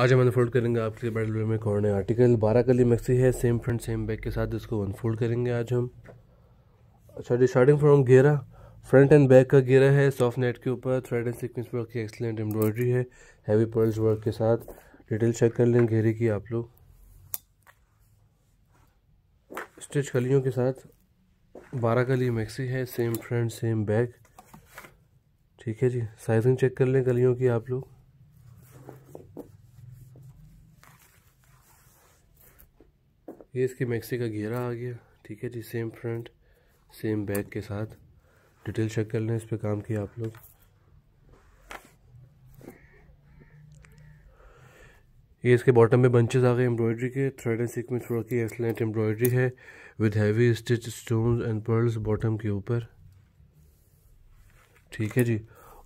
आज हम अनफोल्ड करेंगे आपके लिए बैटल में है आर्टिकल बारह कली मैक्सी है सेम फ्रंट सेम बैक के साथ इसको अनफोल्ड करेंगे आज हम अच्छा जी स्टार्टिंग फ्रॉम घेरा फ्रंट एंड बैक का घेरा है सॉफ्ट नेट के ऊपर थ्रेड एंड सिकनेस वर्क की एक्सलेंट एम्ब्रॉयडरी है हैवी पर्ल्स वर्क के साथ डिटेल चेक कर लें घेरे की आप लोग स्टिच कलियों के साथ बारह कली मैक्सी है सेम फ्रंट सेम बैक ठीक है जी साइजिंग चेक कर लें कलियों की आप लोग ये इसके मैक्सी का घेरा आ गया ठीक है जी सेम फ्रंट सेम बैक के साथ डिटेल चेक कर लें इस पर काम किया आप लोग ये इसके बॉटम में बंचेस आ गए एम्ब्रॉयडरी के थ्रेड एंड सिक में थोड़ा की एक्सलेंट एम्ब्रॉयडरी है with heavy stitch stone and pearls bottom के ऊपर ठीक है जी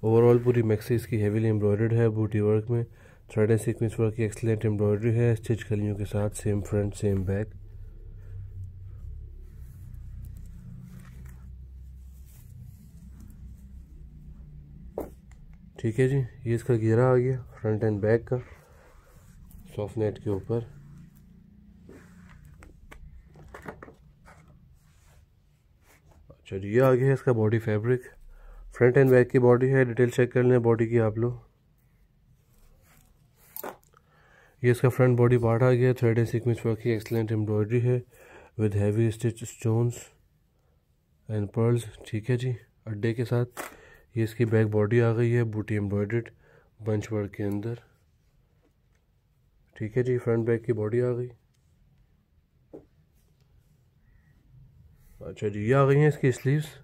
ओवरऑल पूरी मैक्सी इसकी हैवीली एम्ब्रॉयडर्ड है बूटी वर्क में थ्रेड एंड सिक्वेंस वर्क की एक्सलेंट एम्ब्रॉयडरी है स्टिच कलियों के साथ सेम फ्रंट सेम बैक ठीक है जी ये इसका घेरा आ गया फ्रंट एंड बैक का सॉफ्ट नेट के ऊपर अच्छा ये आ गया है इसका body fabric front and back की बॉडी है डिटेल चेक कर लें बॉडी की आप लोग ये इसका फ्रंट बॉडी पार्ट आ गया थ्रेड एंड सीक्वेंस वर्क की एक्सलेंट एम्ब्रॉयडरी है with heavy stitch stones and pearls ठीक है जी अड्डे के साथ ये इसकी बैक बॉडी आ गई है बूटी एम्ब्रॉयड बंच वर्क के अंदर ठीक है जी फ्रंट बैक की बॉडी आ गई अच्छा जी ये आ गई हैं इसकी स्लीव्स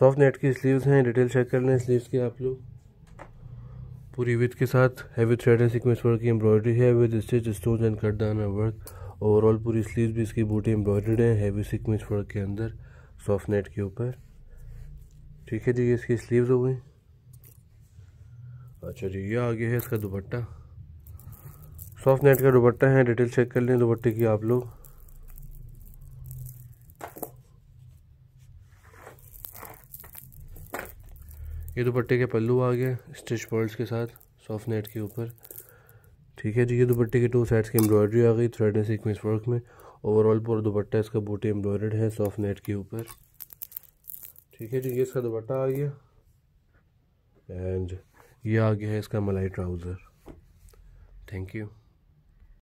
सॉफ्ट नेट की स्लीव्स हैं डिटेल चेक कर लें स्लीव्स की आप लोग पूरी विथ के साथ heavy thread and sequins work की एम्ब्रॉयडरी है विद स्टिच स्टोन एंड करदाना वर्क ओवरऑल पूरी स्लीव भी इसकी बूटी एम्ब्रॉयडर्ड है हैवी सिक्वेंस वर्क के अंदर सॉफ्ट नेट के ऊपर ठीक है जी ये इसकी स्लीव्स हो गई अच्छा जी ये आ गया है इसका दुपट्टा सॉफ्ट नेट का दुपट्टा है डिटेल चेक कर लें दुपट्टे की आप लोग ये दुपट्टे के पल्लू आ गए स्टिच पर्ल्स के साथ सॉफ्ट नेट के ऊपर ठीक है जी ये दुपट्टे के टू साइड्स की एम्ब्रॉयडरी आ गई थ्रेड एंड सीक्वेंस वर्क में ओवरऑल पूरा दुपट्टा इसका बूटी एम्ब्रॉयड है सॉफ्ट नेट के ऊपर ठीक है जी ये इसका दुपट्टा आ गया एंड ये आ गया है इसका मलाई ट्राउज़र थैंक यू